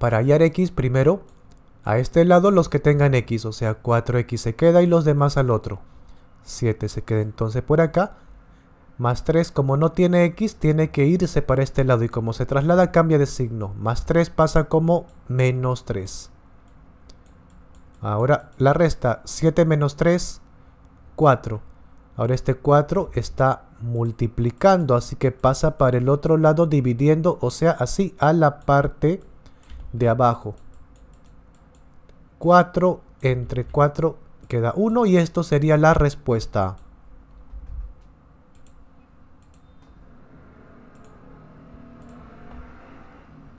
Para hallar x primero, a este lado los que tengan x, o sea 4x se queda y los demás al otro. 7 se queda entonces por acá, más 3 como no tiene x tiene que irse para este lado y como se traslada cambia de signo, más 3 pasa como menos 3. Ahora la resta, 7 menos 3, 4. Ahora este 4 está multiplicando, así que pasa para el otro lado dividiendo, o sea, así a la parte de abajo. 4 entre 4 queda 1 y esto sería la respuesta.